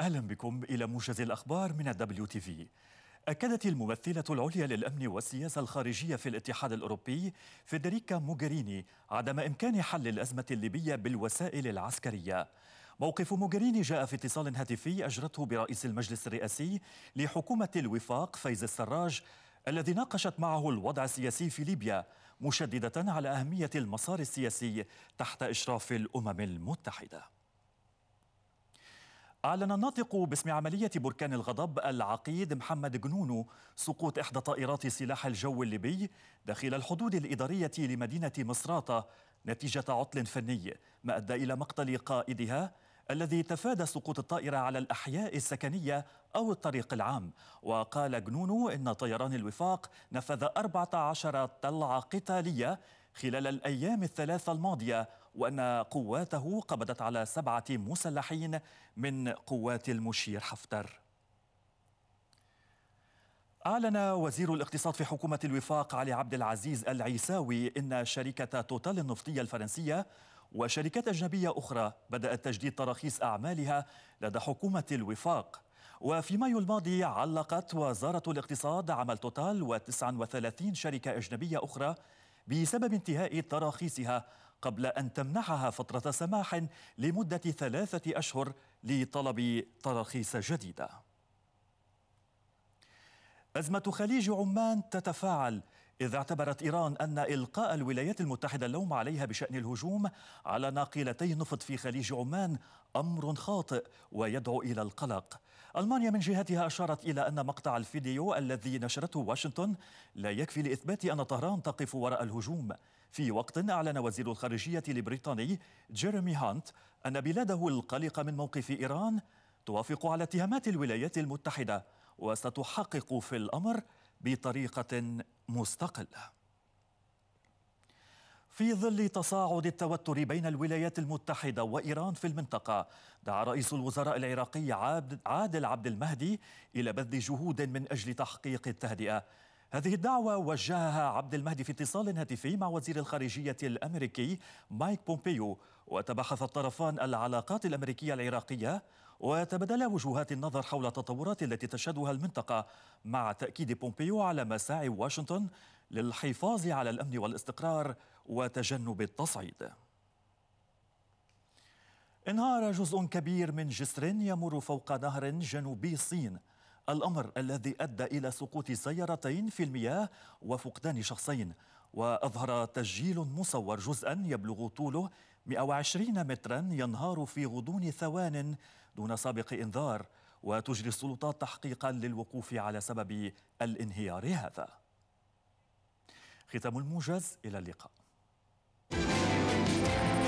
أهلا بكم إلى موجز الأخبار من الدبليو تي في أكدت الممثلة العليا للأمن والسياسة الخارجية في الاتحاد الأوروبي فيدريكا موغريني عدم إمكان حل الأزمة الليبية بالوسائل العسكرية موقف موغريني جاء في اتصال هاتفي أجرته برئيس المجلس الرئاسي لحكومة الوفاق فايز السراج الذي ناقشت معه الوضع السياسي في ليبيا مشددة على أهمية المسار السياسي تحت إشراف الأمم المتحدة أعلن الناطق باسم عملية بركان الغضب العقيد محمد جنونو سقوط إحدى طائرات سلاح الجو الليبي داخل الحدود الإدارية لمدينة مصراتة نتيجة عطل فني ما أدى إلى مقتل قائدها الذي تفادى سقوط الطائرة على الأحياء السكنية أو الطريق العام وقال جنونو إن طيران الوفاق نفذ 14 طلعة قتالية خلال الأيام الثلاثة الماضية وأن قواته قبضت على سبعة مسلحين من قوات المشير حفتر أعلن وزير الاقتصاد في حكومة الوفاق علي عبد العزيز العيساوي إن شركة توتال النفطية الفرنسية وشركات أجنبية أخرى بدأت تجديد تراخيص أعمالها لدى حكومة الوفاق وفي مايو الماضي علقت وزارة الاقتصاد عمل توتال و39 شركة أجنبية أخرى بسبب انتهاء تراخيصها قبل أن تمنحها فترة سماح لمدة ثلاثة أشهر لطلب تراخيص جديدة أزمة خليج عمان تتفاعل إذ اعتبرت إيران أن إلقاء الولايات المتحدة اللوم عليها بشأن الهجوم على ناقلتي نفط في خليج عمان أمر خاطئ ويدعو إلى القلق ألمانيا من جهتها أشارت إلى أن مقطع الفيديو الذي نشرته واشنطن لا يكفي لإثبات أن طهران تقف وراء الهجوم في وقت أعلن وزير الخارجية البريطاني جيريمي هانت أن بلاده القلقة من موقف إيران توافق على اتهامات الولايات المتحدة وستحقق في الأمر بطريقه مستقله في ظل تصاعد التوتر بين الولايات المتحدة وإيران في المنطقة دعا رئيس الوزراء العراقي عادل عبد المهدي إلى بذل جهود من أجل تحقيق التهدئة هذه الدعوة وجهها عبد المهدي في اتصال هاتفي مع وزير الخارجية الأمريكي مايك بومبيو وتبحث الطرفان العلاقات الأمريكية العراقية وتبادلا وجهات النظر حول التطورات التي تشهدها المنطقة مع تأكيد بومبيو على مساعي واشنطن للحفاظ على الأمن والاستقرار وتجنب التصعيد انهار جزء كبير من جسر يمر فوق نهر جنوبي الصين الأمر الذي أدى إلى سقوط سيارتين في المياه وفقدان شخصين وأظهر تسجيل مصور جزءا يبلغ طوله 120 مترا ينهار في غضون ثوان دون سابق إنذار وتجري السلطات تحقيقا للوقوف على سبب الانهيار هذا ختام الموجز إلى اللقاء